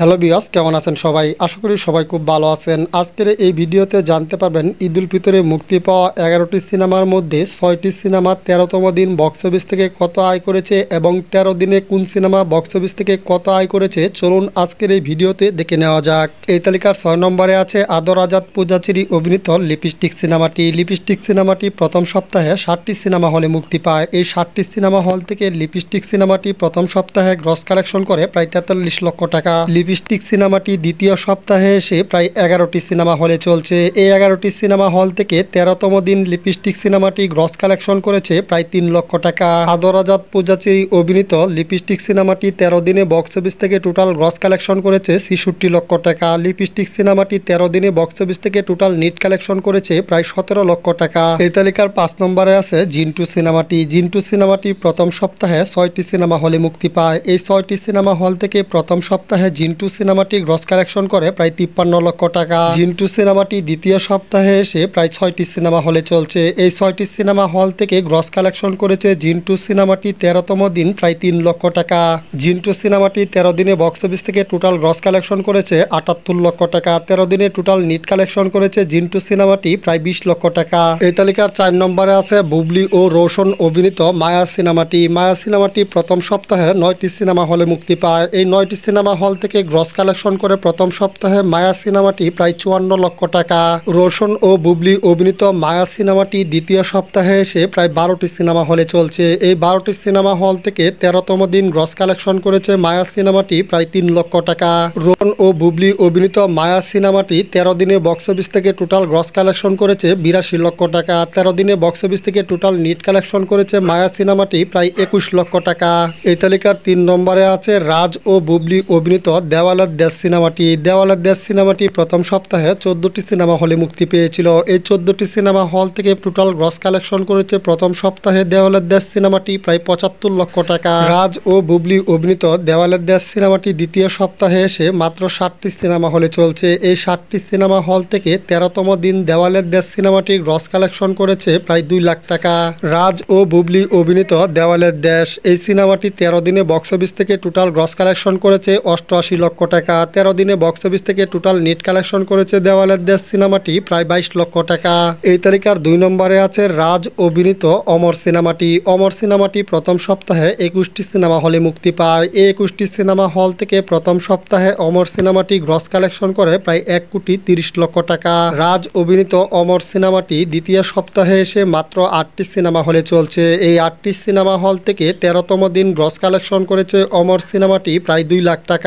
hello বিয়াস কেমন আছেন সবাই আশা করি সবাই খুব ভালো আছেন আজকের এই ভিডিওতে জানতে পারবেন ঈদ উল ফিতরে মুক্তি পাওয়া এগারোটি সিনেমার মধ্যে ছয়টি সিনেমা তেরোতম দিন বক্স অফিস থেকে কত আয় করেছে এবং ১৩ দিনে কোন সিনেমা বক্স অফিস থেকে কত আয় করেছে চলুন আজকের এই ভিডিওতে দেখে নেওয়া যাক এই তালিকার ছয় নম্বরে আছে আদর আজাদ পূজাচিরি অভিনীত লিপস্টিক সিনেমাটি লিপস্টিক সিনেমাটি প্রথম সপ্তাহে ষাটটি সিনেমা হলে মুক্তি পায় এই ষাটটি সিনেমা হল থেকে লিপস্টিক সিনেমাটি প্রথম সপ্তাহে গ্রস কালেকশন করে প্রায় তেতাল্লিশ লক্ষ টাকা লিপস্টিক সিনেমাটি দ্বিতীয় সপ্তাহে এসে প্রায় এগারোটি সিনেমা হলে চলছে এই এগারোটি সিনেমা হল থেকে তেরোতম দিন লিপস্টিক সিনেমাটি গ্রস কালেকশন করেছে প্রায় তিন লক্ষ টাকা আদরাজাত পূজাচেরি অভিনীত লিপস্টিক সিনেমাটি তেরো দিনে বক্স অফিস থেকে টোটাল গ্রস কালেকশন করেছে ছিষট্টি লক্ষ টাকা লিপস্টিক সিনেমাটি তেরো দিনে বক্স অফিস থেকে টোটাল নিট কালেকশন করেছে প্রায় সতেরো লক্ষ টাকা এই তালিকার পাঁচ নম্বরে আছে জিন্টু সিনেমাটি জিন্টু সিনেমাটি প্রথম সপ্তাহে ছয়টি সিনেমা হলে মুক্তি পায় এই ছয়টি সিনেমা হল থেকে প্রথম সপ্তাহে জিন্টু জিন্টু সিনেমাটি গ্রস কালেকশন করে প্রায় তিপ্পান্ন লক্ষ টাকা জিন্টু সিনেমাটি দ্বিতীয় সপ্তাহে এসে প্রায় ছয়টি সিনেমা হলে চলছে এই ছয়টি সিনেমা হল থেকে গ্রস কালেকশন করেছে জিন্টু সিনেমাটি তেরোতম দিন প্রায় তিন লক্ষ টাকা জিন্টু সিনেমাটি তেরো দিনে বক্স অফিস থেকে টোটাল গ্রস কালেকশন করেছে আটাত্তর লক্ষ টাকা তেরো দিনে টোটাল নিট কালেকশন করেছে জিন্টু সিনেমাটি প্রায় বিশ লক্ষ টাকা এই তালিকার চার নম্বরে আছে বুবলি ও রোশন অভিনীত মায়া সিনেমাটি মায়া সিনেমাটি প্রথম সপ্তাহে নয়টি সিনেমা হলে মুক্তি পায় এই নয়টি সিনেমা হল থেকে গ্রস কালেকশন করে প্রথম সপ্তাহে মায়া সিনেমাটি প্রায় চুয়ান্ন লক্ষ টাকা রোশন ও বুবলি অভিনীত মায়া সিনেমাটি দ্বিতীয় সপ্তাহে এসে প্রায় বারোটি সিনেমা হলে চলছে এই বারোটি সিনেমা হল থেকে তেরোতম দিন গ্রস কালেকশন করেছে মায়া সিনেমাটি প্রায় তিন লক্ষ টাকা রোশন ও বুবলি অভিনীত মায়া সিনেমাটি তেরো দিনে বক্স অফিস থেকে টোটাল গ্রস কালেকশন করেছে বিরাশি লক্ষ টাকা তেরো দিনে বক্স অফিস থেকে টোটাল নিট কালেকশন করেছে মায়া সিনেমাটি প্রায় একুশ লক্ষ টাকা এই তালিকার তিন নম্বরে আছে রাজ ও বুবলি অভিনীত দেওয়ালার দেশ সিনেমাটি দেওয়ালার দেশ সিনেমাটি প্রথম সপ্তাহে চোদ্দোটি সিনেমা হলে মুক্তি পেয়েছিল এই চোদ্দোটি সিনেমা হল থেকে টোটাল গ্রস কালেকশন করেছে প্রথম সপ্তাহে দেওয়ালের দেশ সিনেমাটি প্রায় পঁচাত্তর লক্ষ টাকা রাজ ও বুবলি অভিনীত দেওয়ালের দেশ সিনেমাটি দ্বিতীয় সপ্তাহে এসে মাত্র ষাটটি সিনেমা হলে চলছে এই ষাটটি সিনেমা হল থেকে তেরোতম দিন দেওয়ালের দেশ সিনেমাটি গ্রস কালেকশন করেছে প্রায় দুই লাখ টাকা রাজ ও বুবলি অভিনীত দেওয়ালের দেশ এই সিনেমাটি তেরো দিনে বক্স অফিস থেকে টোটাল গ্রস কালেকশন করেছে অষ্টআশি লক্ষ লক্ষ টাকা তেরো দিনে বক্স অফিস থেকে টোটাল নেট কালেকশন করেছে দেওয়ালের দেশ সিনেমাটি প্রায় বাইশ লক্ষ টাকা এই তালিকার দুই নম্বরে আছে রাজ অভিনীত অমর সিনেমাটি অমর সিনেমাটি প্রথম সপ্তাহে একুশটি সিনেমা হলে মুক্তি পায় এই একুশটি সিনেমা হল থেকে প্রথম সপ্তাহে অমর সিনেমাটি গ্রস কালেকশন করে প্রায় এক কোটি তিরিশ লক্ষ টাকা রাজ অভিনীত অমর সিনেমাটি দ্বিতীয় সপ্তাহে এসে মাত্র আটটি সিনেমা হলে চলছে এই আটটি সিনেমা হল থেকে তেরোতম দিন গ্রস কালেকশন করেছে অমর সিনেমাটি প্রায় দুই লাখ টাকা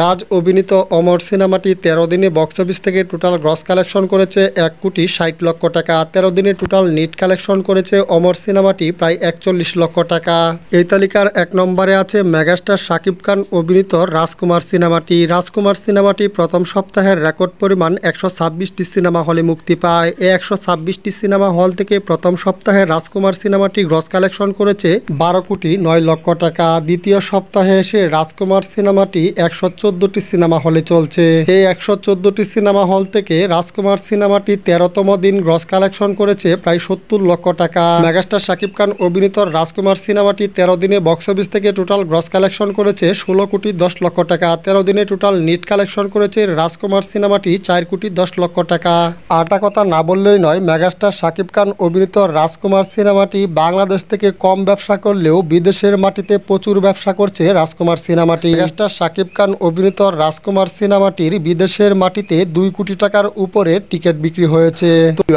রাজ অভিনীত অমর সিনেমাটি তেরো দিনে বক্স অফিস থেকে টোটাল গ্রস কালেকশন করেছে এক কোটি ষাট লক্ষ টাকা তেরো দিনে টোটাল নেট কালেকশন করেছে অমর সিনেমাটি প্রায় একচল্লিশ লক্ষ টাকা এই তালিকার এক নম্বরে আছে মেগাস্টার শাকিব খান অভিনীত রাজকুমার সিনেমাটি রাজকুমার সিনেমাটি প্রথম সপ্তাহের রেকর্ড পরিমাণ একশো ছাব্বিশটি সিনেমা হলে মুক্তি পায় এই একশো ছাব্বিশটি সিনেমা হল থেকে প্রথম সপ্তাহে রাজকুমার সিনেমাটি গ্রস কালেকশন করেছে বারো কোটি নয় লক্ষ টাকা দ্বিতীয় সপ্তাহে এসে রাজকুমার সিনেমাটি একশো চোদ্দটি সিনেমা হলে চলছে এই একশো চোদ্দটি সিনেমা হল থেকে রাজকুমার সিনেমাটি তেরোতম দিন গ্রস কালেকশন করেছে প্রায় সত্তর লক্ষ টাকা মেগাস্টার শাকিব খান অভিনীত রাজকুমার সিনেমাটি তেরো দিনে বক্স অফিস থেকে টোটাল গ্রস কালেকশন করেছে ষোলো কোটি দশ লক্ষ টাকা তেরো দিনে টোটাল নিট কালেকশন করেছে রাজকুমার সিনেমাটি চার কোটি দশ লক্ষ টাকা আটা কথা না বললেই নয় মেগাস্টার শাকিব খান অভিনীত রাজকুমার সিনেমাটি বাংলাদেশ থেকে কম ব্যবসা করলেও বিদেশের মাটিতে প্রচুর ব্যবসা করছে রাজকুমার সিনেমাটি মেগাস্টার শাকিব খান অভিনীত রাজকুমার সিনেমাটির বিদেশের মাটিতে দুই কোটি টাকার উপরে টিকিট বিক্রি হয়েছে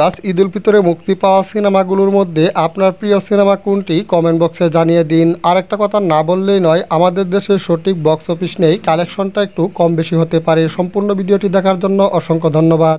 আজ ঈদ উল ফিতরে মুক্তি পাওয়া সিনেমাগুলোর মধ্যে আপনার প্রিয় সিনেমা কোনটি কমেন্ট বক্সে জানিয়ে দিন আর একটা কথা না বললেই নয় আমাদের দেশের সঠিক বক্স অফিস নেই কালেকশনটা একটু কম বেশি হতে পারে সম্পূর্ণ ভিডিওটি দেখার জন্য অসংখ্য ধন্যবাদ